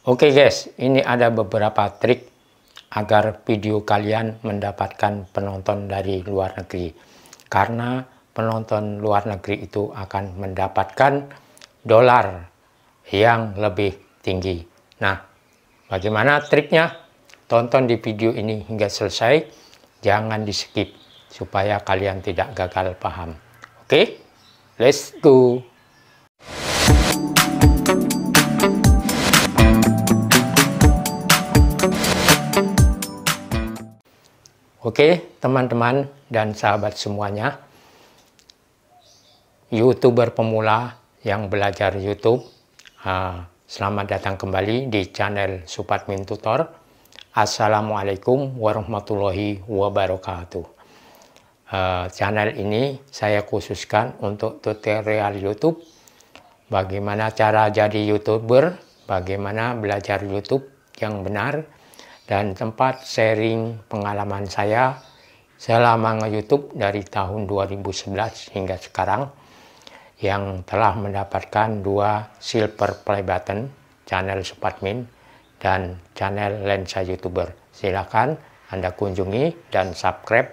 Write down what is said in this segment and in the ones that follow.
Oke okay guys, ini ada beberapa trik agar video kalian mendapatkan penonton dari luar negeri. Karena penonton luar negeri itu akan mendapatkan dolar yang lebih tinggi. Nah, bagaimana triknya? Tonton di video ini hingga selesai, jangan di skip supaya kalian tidak gagal paham. Oke, okay? let's go! Oke, teman-teman dan sahabat semuanya, YouTuber pemula yang belajar YouTube, ah, selamat datang kembali di channel Supatmin Tutor. Assalamualaikum warahmatullahi wabarakatuh. Ah, channel ini saya khususkan untuk tutorial YouTube, bagaimana cara jadi YouTuber, bagaimana belajar YouTube yang benar, dan tempat sharing pengalaman saya selama nge-YouTube dari tahun 2011 hingga sekarang yang telah mendapatkan dua silver play button channel Supatmin dan channel Lensa YouTuber. Silakan Anda kunjungi dan subscribe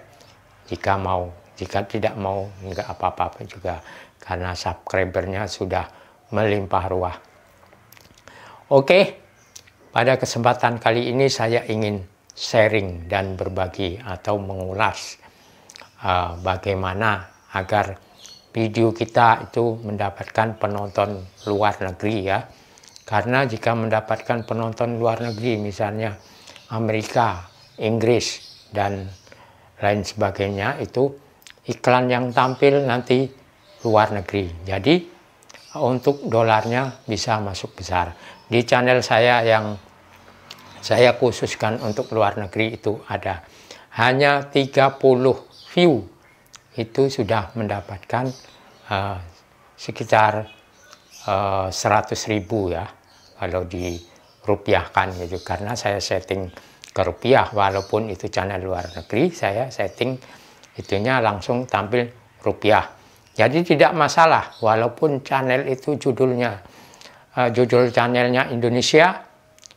jika mau. Jika tidak mau, nggak apa-apa juga karena subscribernya sudah melimpah ruah. Oke, okay. Pada kesempatan kali ini saya ingin sharing dan berbagi atau mengulas uh, bagaimana agar video kita itu mendapatkan penonton luar negeri ya. Karena jika mendapatkan penonton luar negeri misalnya Amerika, Inggris dan lain sebagainya itu iklan yang tampil nanti luar negeri. Jadi untuk dolarnya bisa masuk besar. Di channel saya yang saya khususkan untuk luar negeri itu ada hanya 30 view itu sudah mendapatkan uh, sekitar uh, ribu ya kalau dirupiahkan gitu karena saya setting ke rupiah walaupun itu channel luar negeri saya setting itunya langsung tampil rupiah jadi tidak masalah walaupun channel itu judulnya uh, judul channelnya Indonesia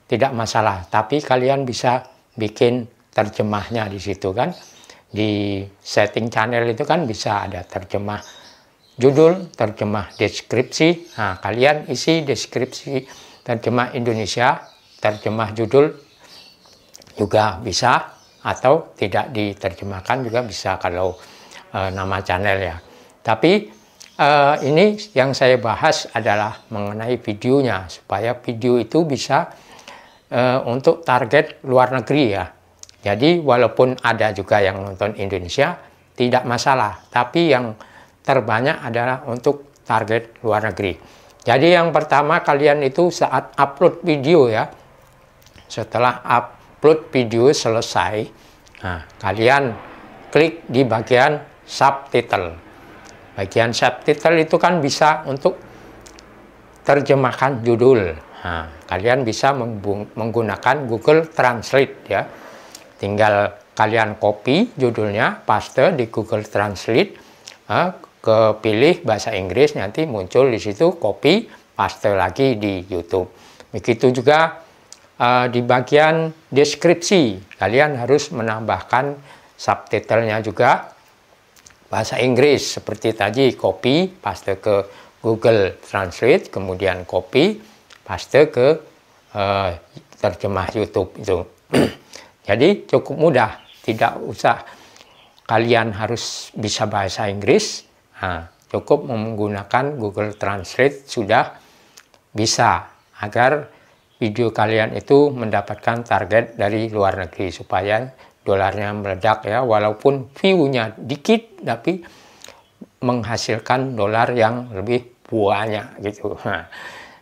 tidak masalah, tapi kalian bisa bikin terjemahnya di situ kan. Di setting channel itu kan bisa ada terjemah judul, terjemah deskripsi. Nah, kalian isi deskripsi terjemah Indonesia, terjemah judul juga bisa atau tidak diterjemahkan juga bisa kalau e, nama channel ya. Tapi uh, ini yang saya bahas adalah mengenai videonya supaya video itu bisa uh, untuk target luar negeri ya. Jadi walaupun ada juga yang nonton Indonesia tidak masalah, tapi yang terbanyak adalah untuk target luar negeri. Jadi yang pertama kalian itu saat upload video ya. Setelah upload video selesai, nah, kalian klik di bagian subtitle. Bagian subtitle itu kan bisa untuk terjemahkan judul. Nah, kalian bisa menggunakan Google Translate ya. Tinggal kalian copy judulnya, paste di Google Translate, eh, kepilih bahasa Inggris nanti muncul di situ copy, paste lagi di YouTube. Begitu juga eh, di bagian deskripsi, kalian harus menambahkan subtitlenya juga bahasa Inggris seperti tadi copy paste ke Google Translate kemudian copy paste ke uh, terjemah YouTube itu jadi cukup mudah tidak usah kalian harus bisa bahasa Inggris nah, cukup menggunakan Google Translate sudah bisa agar video kalian itu mendapatkan target dari luar negeri supaya dolarnya meledak ya walaupun view-nya dikit tapi menghasilkan dolar yang lebih banyak gitu. Nah,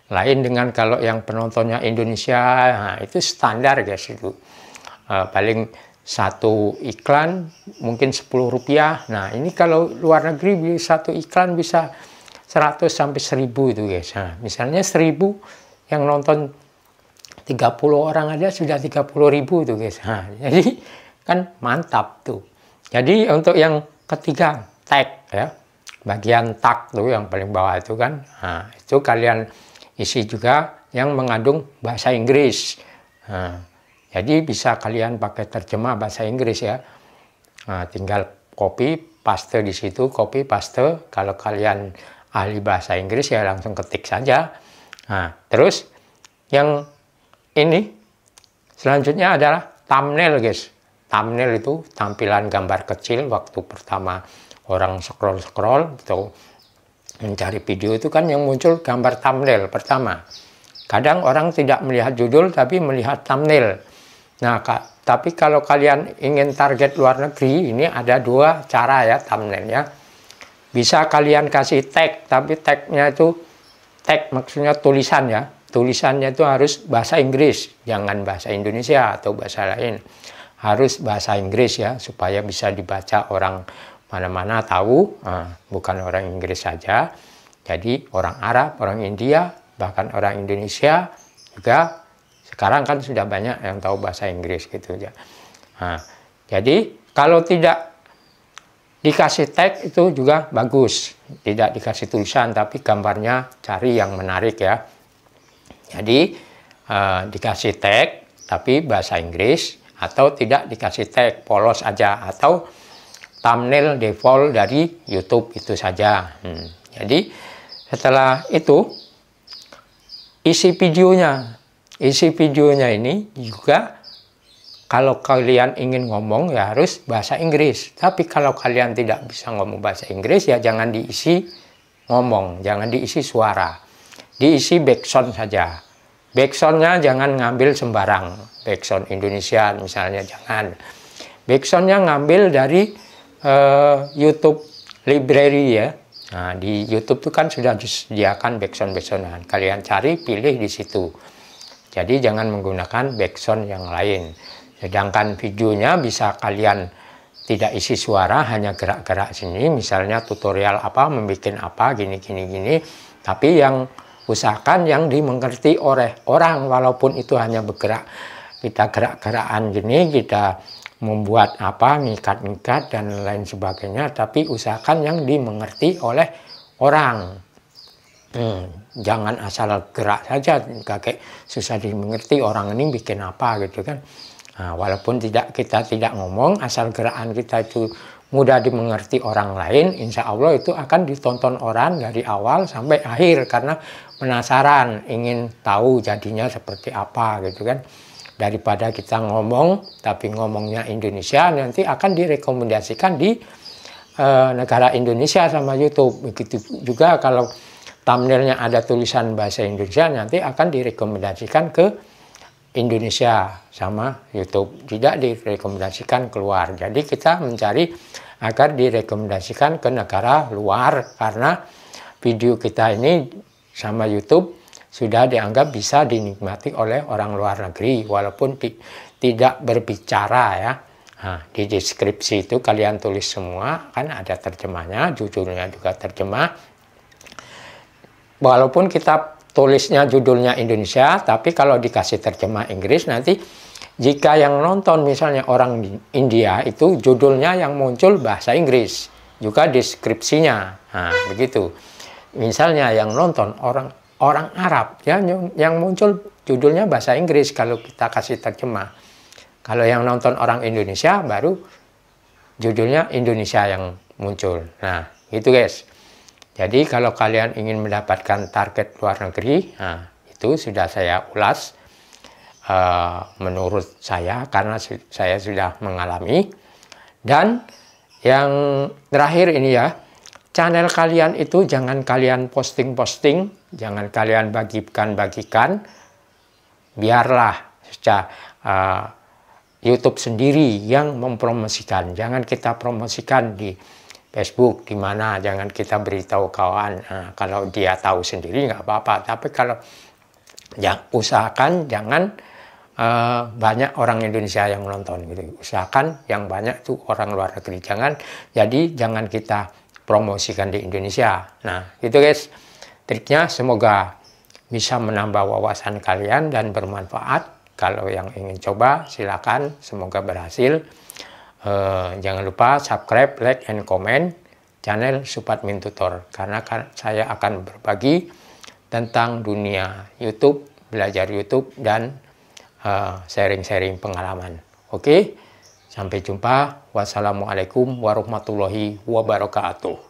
lain dengan kalau yang penontonnya Indonesia nah, itu standar guys itu uh, paling satu iklan mungkin 10 rupiah nah ini kalau luar negeri beli satu iklan bisa 100 sampai 1000 itu guys nah, misalnya 1000 yang nonton 30 orang aja sudah puluh ribu itu guys nah, jadi Kan mantap tuh. Jadi untuk yang ketiga, tag ya. Bagian tag tuh yang paling bawah itu kan. Nah, itu kalian isi juga yang mengandung bahasa Inggris. Nah, jadi bisa kalian pakai terjemah bahasa Inggris ya. Nah, tinggal copy, paste di situ, copy, paste. Kalau kalian ahli bahasa Inggris ya langsung ketik saja. Nah, terus yang ini selanjutnya adalah thumbnail guys thumbnail itu tampilan gambar kecil waktu pertama orang scroll-scroll gitu mencari video itu kan yang muncul gambar thumbnail pertama. Kadang orang tidak melihat judul tapi melihat thumbnail. Nah, ka, tapi kalau kalian ingin target luar negeri, ini ada dua cara ya thumbnailnya. Bisa kalian kasih tag, tapi tagnya itu tag maksudnya tulisan ya. Tulisannya itu harus bahasa Inggris, jangan bahasa Indonesia atau bahasa lain harus bahasa Inggris ya supaya bisa dibaca orang mana-mana tahu nah, bukan orang Inggris saja jadi orang Arab orang India bahkan orang Indonesia juga sekarang kan sudah banyak yang tahu bahasa Inggris gitu ya nah, jadi kalau tidak dikasih tag itu juga bagus tidak dikasih tulisan tapi gambarnya cari yang menarik ya jadi eh, dikasih tag tapi bahasa Inggris atau tidak dikasih tag polos aja atau thumbnail default dari YouTube itu saja hmm. jadi setelah itu isi videonya isi videonya ini juga kalau kalian ingin ngomong ya harus bahasa Inggris tapi kalau kalian tidak bisa ngomong bahasa Inggris ya jangan diisi ngomong jangan diisi suara diisi background saja Backsoundnya jangan ngambil sembarang. Backsound Indonesia misalnya jangan. Backsoundnya ngambil dari uh, YouTube Library ya. Nah, di YouTube tuh kan sudah disediakan backsound-backsoundan. Kalian cari, pilih di situ. Jadi jangan menggunakan backsound yang lain. Sedangkan videonya bisa kalian tidak isi suara, hanya gerak-gerak sini. Misalnya tutorial apa, membuat apa, gini-gini-gini. Tapi yang Usahakan yang dimengerti oleh orang walaupun itu hanya bergerak. Kita gerak-gerakan gini, kita membuat apa, ngikat-ngikat dan lain sebagainya. Tapi usahakan yang dimengerti oleh orang. Hmm, jangan asal gerak saja, kakek susah dimengerti orang ini bikin apa gitu kan. Nah, walaupun tidak kita tidak ngomong, asal gerakan kita itu mudah dimengerti orang lain, insya Allah itu akan ditonton orang dari awal sampai akhir karena penasaran, ingin tahu jadinya seperti apa gitu kan. Daripada kita ngomong, tapi ngomongnya Indonesia nanti akan direkomendasikan di e, negara Indonesia sama YouTube. Begitu juga kalau thumbnailnya ada tulisan bahasa Indonesia nanti akan direkomendasikan ke Indonesia sama YouTube tidak direkomendasikan keluar. Jadi kita mencari agar direkomendasikan ke negara luar karena video kita ini sama YouTube sudah dianggap bisa dinikmati oleh orang luar negeri walaupun tidak berbicara ya. Nah, di deskripsi itu kalian tulis semua kan ada terjemahnya, judulnya juga terjemah. Walaupun kita tulisnya judulnya Indonesia, tapi kalau dikasih terjemah Inggris nanti jika yang nonton misalnya orang India itu judulnya yang muncul bahasa Inggris, juga deskripsinya. Nah, begitu. Misalnya yang nonton orang orang Arab ya yang muncul judulnya bahasa Inggris kalau kita kasih terjemah. Kalau yang nonton orang Indonesia baru judulnya Indonesia yang muncul. Nah, gitu guys. Jadi kalau kalian ingin mendapatkan target luar negeri, nah, itu sudah saya ulas uh, menurut saya karena su saya sudah mengalami. Dan yang terakhir ini ya, channel kalian itu jangan kalian posting-posting, jangan kalian bagikan-bagikan, biarlah secara uh, eh, YouTube sendiri yang mempromosikan. Jangan kita promosikan di Facebook di mana jangan kita beritahu kawan nah, kalau dia tahu sendiri nggak apa-apa tapi kalau ya usahakan jangan uh, banyak orang Indonesia yang nonton gitu usahakan yang banyak tuh orang luar negeri jangan jadi jangan kita promosikan di Indonesia nah gitu guys triknya semoga bisa menambah wawasan kalian dan bermanfaat kalau yang ingin coba silakan semoga berhasil Eh, jangan lupa subscribe, like, and comment channel Supatmin Tutor karena kan saya akan berbagi tentang dunia YouTube, belajar YouTube dan eh, sharing-sharing eh, pengalaman. Oke, sampai jumpa. Wassalamualaikum warahmatullahi wabarakatuh.